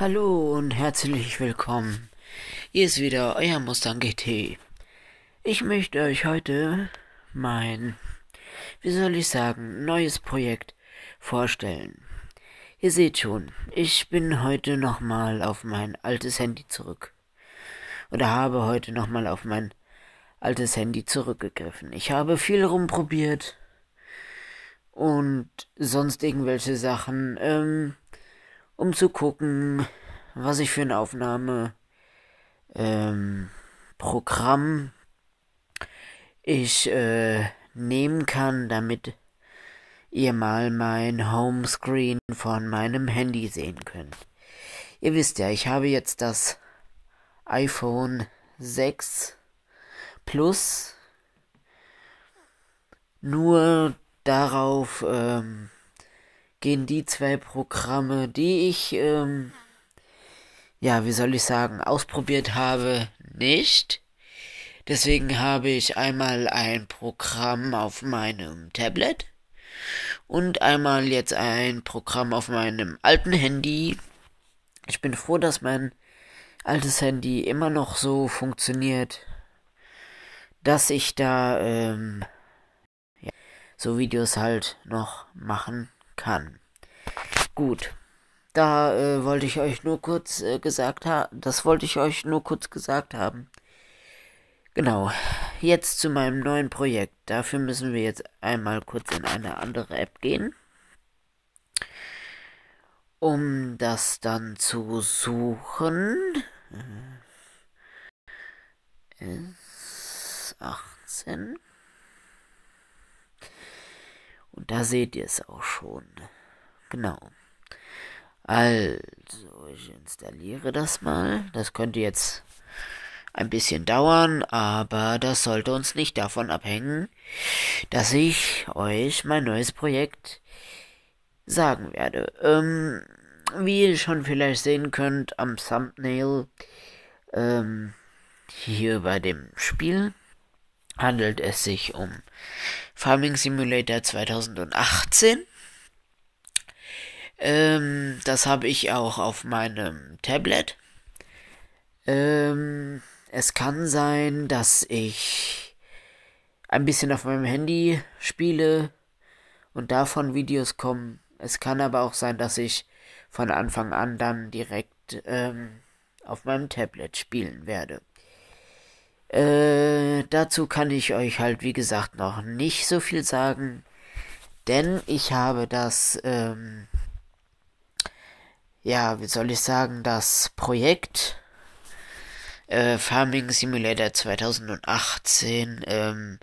Hallo und herzlich willkommen. Hier ist wieder euer Mustang GT. Ich möchte euch heute mein, wie soll ich sagen, neues Projekt vorstellen. Ihr seht schon, ich bin heute nochmal auf mein altes Handy zurück. Oder habe heute nochmal auf mein altes Handy zurückgegriffen. Ich habe viel rumprobiert und sonst irgendwelche Sachen. Ähm, um zu gucken, was ich für ein Aufnahme ähm, Programm ich äh, nehmen kann, damit ihr mal mein Homescreen von meinem Handy sehen könnt. Ihr wisst ja, ich habe jetzt das iPhone 6 Plus nur darauf ähm, gehen die zwei Programme, die ich, ähm, ja, wie soll ich sagen, ausprobiert habe, nicht. Deswegen habe ich einmal ein Programm auf meinem Tablet und einmal jetzt ein Programm auf meinem alten Handy. Ich bin froh, dass mein altes Handy immer noch so funktioniert, dass ich da ähm, ja, so Videos halt noch machen kann. Gut. Da äh, wollte ich euch nur kurz äh, gesagt haben, das wollte ich euch nur kurz gesagt haben. Genau, jetzt zu meinem neuen Projekt. Dafür müssen wir jetzt einmal kurz in eine andere App gehen, um das dann zu suchen. 18. Äh, und da seht ihr es auch schon. Genau. Also, ich installiere das mal. Das könnte jetzt ein bisschen dauern, aber das sollte uns nicht davon abhängen, dass ich euch mein neues Projekt sagen werde. Ähm, wie ihr schon vielleicht sehen könnt am Thumbnail, ähm, hier bei dem Spiel, handelt es sich um Farming Simulator 2018. Ähm, das habe ich auch auf meinem Tablet. Ähm, es kann sein, dass ich ein bisschen auf meinem Handy spiele und davon Videos kommen. Es kann aber auch sein, dass ich von Anfang an dann direkt ähm, auf meinem Tablet spielen werde. Äh, dazu kann ich euch halt, wie gesagt, noch nicht so viel sagen, denn ich habe das, ähm, ja, wie soll ich sagen, das Projekt äh, Farming Simulator 2018 ähm,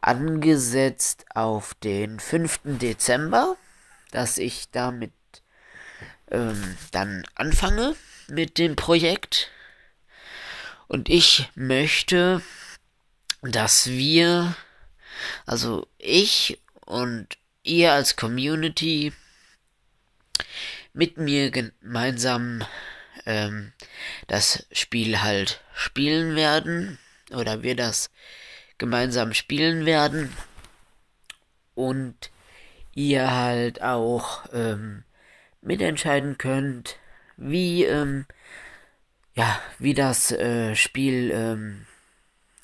angesetzt auf den 5. Dezember, dass ich damit ähm, dann anfange mit dem Projekt. Und ich möchte, dass wir, also ich und ihr als Community mit mir gemeinsam ähm, das Spiel halt spielen werden oder wir das gemeinsam spielen werden und ihr halt auch ähm, mitentscheiden könnt, wie ähm, ja, wie das äh, Spiel, ähm,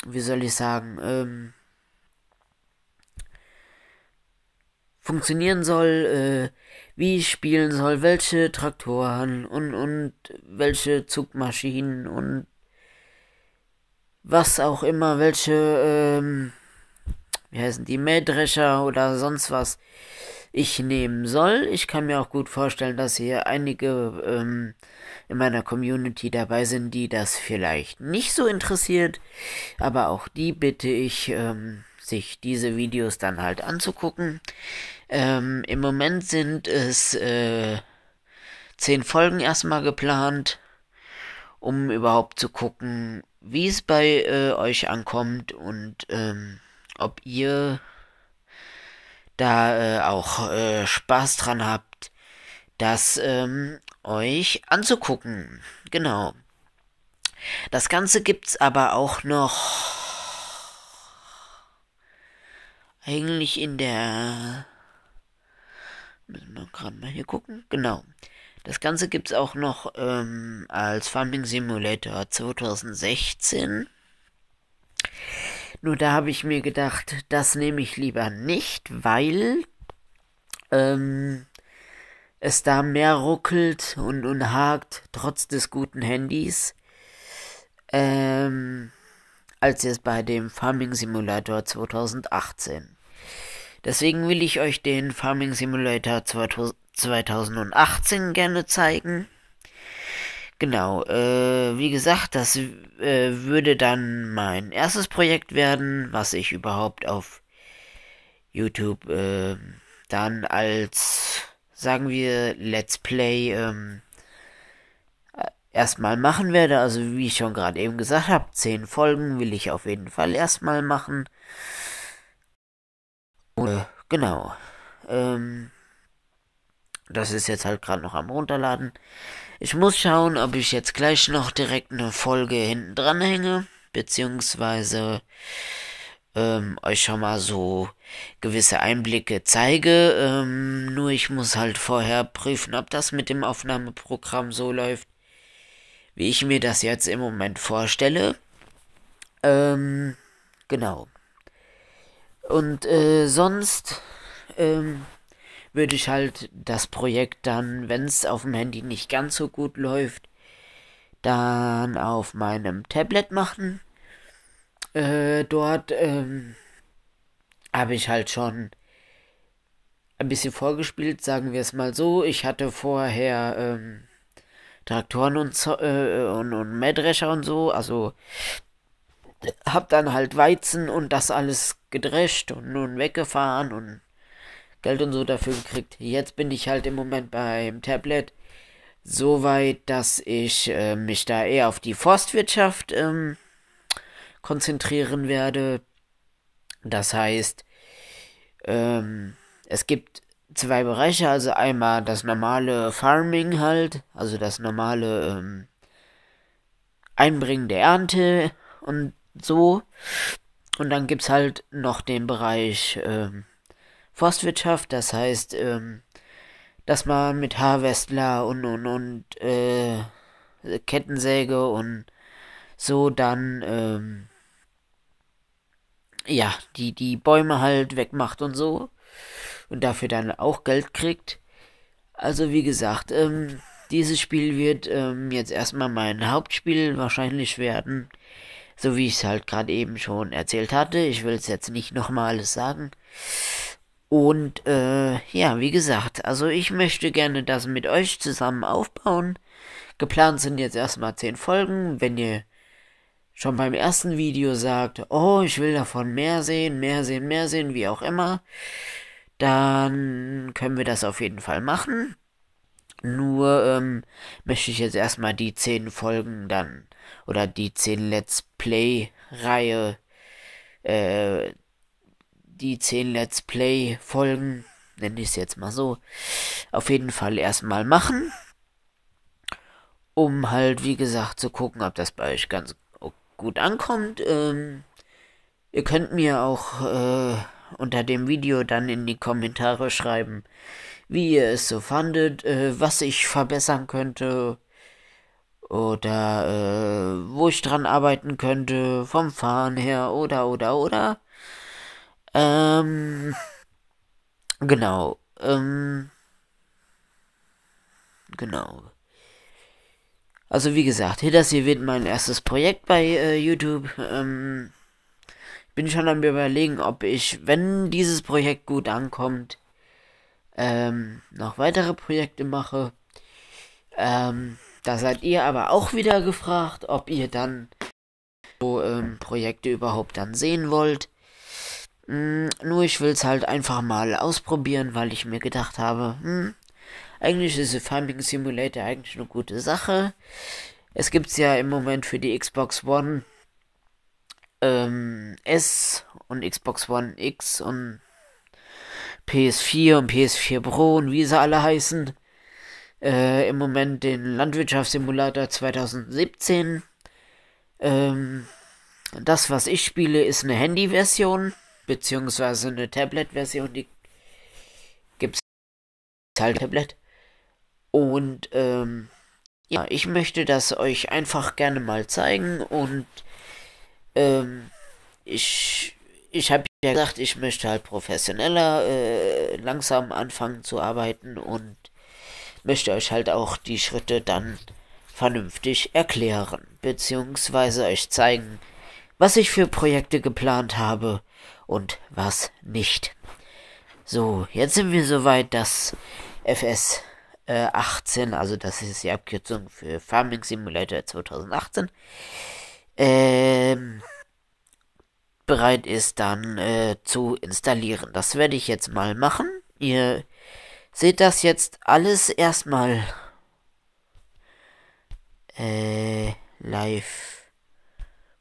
wie soll ich sagen, ähm, funktionieren soll, äh, wie ich spielen soll, welche Traktoren und, und welche Zugmaschinen und was auch immer, welche, ähm, wie heißen die, Mähdrescher oder sonst was ich nehmen soll. Ich kann mir auch gut vorstellen, dass hier einige ähm, in meiner Community dabei sind, die das vielleicht nicht so interessiert. Aber auch die bitte ich, ähm, sich diese Videos dann halt anzugucken. Ähm, Im Moment sind es äh, zehn Folgen erstmal geplant, um überhaupt zu gucken, wie es bei äh, euch ankommt und ähm, ob ihr da äh, auch äh, Spaß dran habt, das ähm, euch anzugucken. Genau. Das Ganze gibt's aber auch noch eigentlich in der müssen wir gerade mal hier gucken. Genau. Das Ganze gibt's auch noch ähm, als Farming Simulator 2016. Nur da habe ich mir gedacht, das nehme ich lieber nicht, weil ähm, es da mehr ruckelt und, und hakt, trotz des guten Handys, ähm, als jetzt bei dem Farming Simulator 2018. Deswegen will ich euch den Farming Simulator 2018 gerne zeigen. Genau, äh, wie gesagt, das äh, würde dann mein erstes Projekt werden, was ich überhaupt auf YouTube äh, dann als, sagen wir, Let's Play ähm, äh, erstmal machen werde. Also wie ich schon gerade eben gesagt habe, zehn Folgen will ich auf jeden Fall erstmal machen. Und, genau. Ähm, das ist jetzt halt gerade noch am Runterladen. Ich muss schauen, ob ich jetzt gleich noch direkt eine Folge hinten dran hänge, beziehungsweise ähm, euch schon mal so gewisse Einblicke zeige. Ähm, nur ich muss halt vorher prüfen, ob das mit dem Aufnahmeprogramm so läuft, wie ich mir das jetzt im Moment vorstelle. Ähm, genau. Und äh, sonst, ähm, würde ich halt das Projekt dann, wenn es auf dem Handy nicht ganz so gut läuft, dann auf meinem Tablet machen. Äh, dort ähm, habe ich halt schon ein bisschen vorgespielt, sagen wir es mal so. Ich hatte vorher ähm, Traktoren und, äh, und, und Mähdrescher und so, also hab dann halt Weizen und das alles gedrescht und nun weggefahren und Geld und so dafür gekriegt. Jetzt bin ich halt im Moment beim Tablet so weit, dass ich äh, mich da eher auf die Forstwirtschaft ähm, konzentrieren werde. Das heißt, ähm, es gibt zwei Bereiche, also einmal das normale Farming halt, also das normale ähm, Einbringen der Ernte und so. Und dann gibt es halt noch den Bereich ähm, Forstwirtschaft, das heißt, ähm, dass man mit Harvestler und und und äh, Kettensäge und so dann ähm, ja die die Bäume halt wegmacht und so und dafür dann auch Geld kriegt. Also wie gesagt, ähm, dieses Spiel wird ähm, jetzt erstmal mein Hauptspiel wahrscheinlich werden. So wie ich es halt gerade eben schon erzählt hatte. Ich will es jetzt nicht nochmal alles sagen. Und äh, ja, wie gesagt, also ich möchte gerne das mit euch zusammen aufbauen. Geplant sind jetzt erstmal 10 Folgen. Wenn ihr schon beim ersten Video sagt, oh, ich will davon mehr sehen, mehr sehen, mehr sehen, wie auch immer, dann können wir das auf jeden Fall machen. Nur ähm, möchte ich jetzt erstmal die 10 Folgen dann oder die 10 Let's Play-Reihe äh, die 10 Let's Play Folgen, nenne ich es jetzt mal so, auf jeden Fall erstmal machen. Um halt, wie gesagt, zu gucken, ob das bei euch ganz gut ankommt. Ähm, ihr könnt mir auch äh, unter dem Video dann in die Kommentare schreiben, wie ihr es so fandet, äh, was ich verbessern könnte oder äh, wo ich dran arbeiten könnte, vom Fahren her oder oder oder. Ähm, genau. Ähm, genau. Also wie gesagt, hier das hier wird mein erstes Projekt bei äh, YouTube. Ähm, bin schon am überlegen, ob ich, wenn dieses Projekt gut ankommt, ähm, noch weitere Projekte mache. Ähm, da seid ihr aber auch wieder gefragt, ob ihr dann so ähm, Projekte überhaupt dann sehen wollt. Hm, nur ich will es halt einfach mal ausprobieren, weil ich mir gedacht habe, hm, eigentlich ist der Farming Simulator eigentlich eine gute Sache. Es gibt es ja im Moment für die Xbox One ähm, S und Xbox One X und PS4 und PS4 Pro und wie sie alle heißen. Äh, Im Moment den Landwirtschaftssimulator 2017. Ähm, das, was ich spiele, ist eine Handy-Version beziehungsweise eine Tablet-Version, die gibt es halt Tablet. Und ähm, ja, ich möchte das euch einfach gerne mal zeigen und ähm, ich, ich habe ja gesagt, ich möchte halt professioneller äh, langsam anfangen zu arbeiten und möchte euch halt auch die Schritte dann vernünftig erklären, beziehungsweise euch zeigen, was ich für Projekte geplant habe und was nicht. So, jetzt sind wir soweit, dass FS äh, 18, also das ist die Abkürzung für Farming Simulator 2018, ähm, bereit ist dann äh, zu installieren. Das werde ich jetzt mal machen. Ihr seht das jetzt alles erstmal äh, live.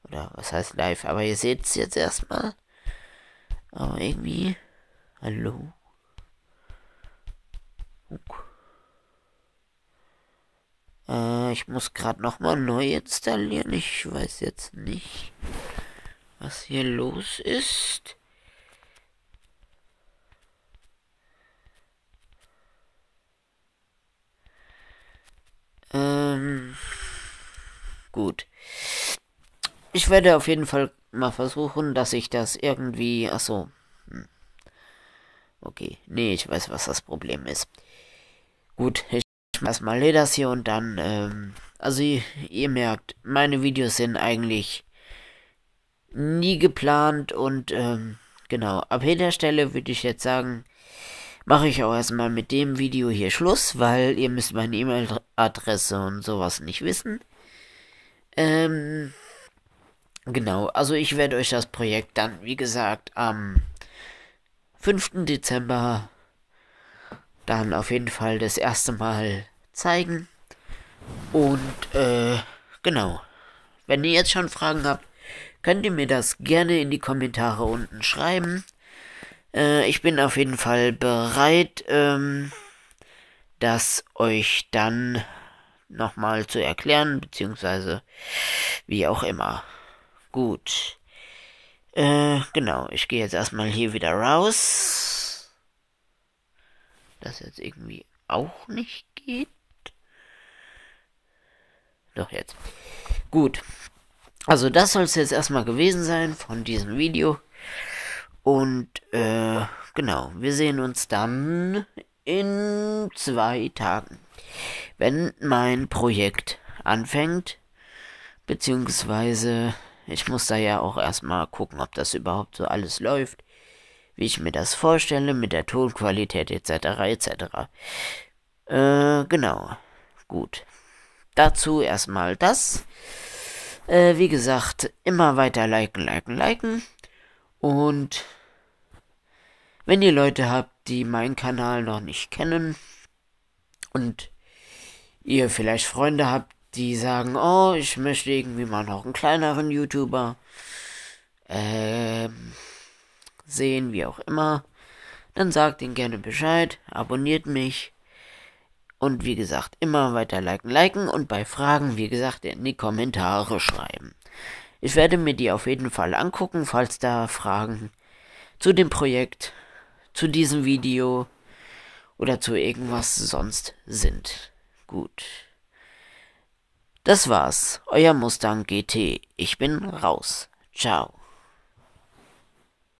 Oder was heißt live? Aber ihr seht es jetzt erstmal. Aber irgendwie. Hallo? Okay. Äh, ich muss gerade nochmal neu installieren. Ich weiß jetzt nicht, was hier los ist. Ähm. Gut ich werde auf jeden Fall mal versuchen, dass ich das irgendwie. Achso. Hm. Okay. Nee, ich weiß, was das Problem ist. Gut, ich schmeiß mal Leders hier und dann, ähm, also ihr, ihr merkt, meine Videos sind eigentlich nie geplant und, ähm, genau, ab jeder Stelle würde ich jetzt sagen, mache ich auch erstmal mit dem Video hier Schluss, weil ihr müsst meine E-Mail-Adresse und sowas nicht wissen. Ähm, Genau, also ich werde euch das Projekt dann, wie gesagt, am 5. Dezember dann auf jeden Fall das erste Mal zeigen. Und äh, genau, wenn ihr jetzt schon Fragen habt, könnt ihr mir das gerne in die Kommentare unten schreiben. Äh, ich bin auf jeden Fall bereit, ähm, das euch dann nochmal zu erklären, beziehungsweise wie auch immer. Gut. Äh, genau, ich gehe jetzt erstmal hier wieder raus. Das jetzt irgendwie auch nicht geht. Doch jetzt. Gut. Also das soll es jetzt erstmal gewesen sein von diesem Video. Und äh, genau, wir sehen uns dann in zwei Tagen, wenn mein Projekt anfängt, beziehungsweise ich muss da ja auch erstmal gucken, ob das überhaupt so alles läuft, wie ich mir das vorstelle, mit der Tonqualität etc. etc. Äh, genau. Gut. Dazu erstmal das. Äh, wie gesagt, immer weiter liken, liken, liken. Und wenn ihr Leute habt, die meinen Kanal noch nicht kennen und ihr vielleicht Freunde habt, die sagen, oh, ich möchte irgendwie mal noch einen kleineren YouTuber ähm, sehen, wie auch immer, dann sagt ihnen gerne Bescheid, abonniert mich und wie gesagt, immer weiter liken, liken und bei Fragen, wie gesagt, in die Kommentare schreiben. Ich werde mir die auf jeden Fall angucken, falls da Fragen zu dem Projekt, zu diesem Video oder zu irgendwas sonst sind. Gut. Das war's, euer Mustang GT. Ich bin raus. Ciao.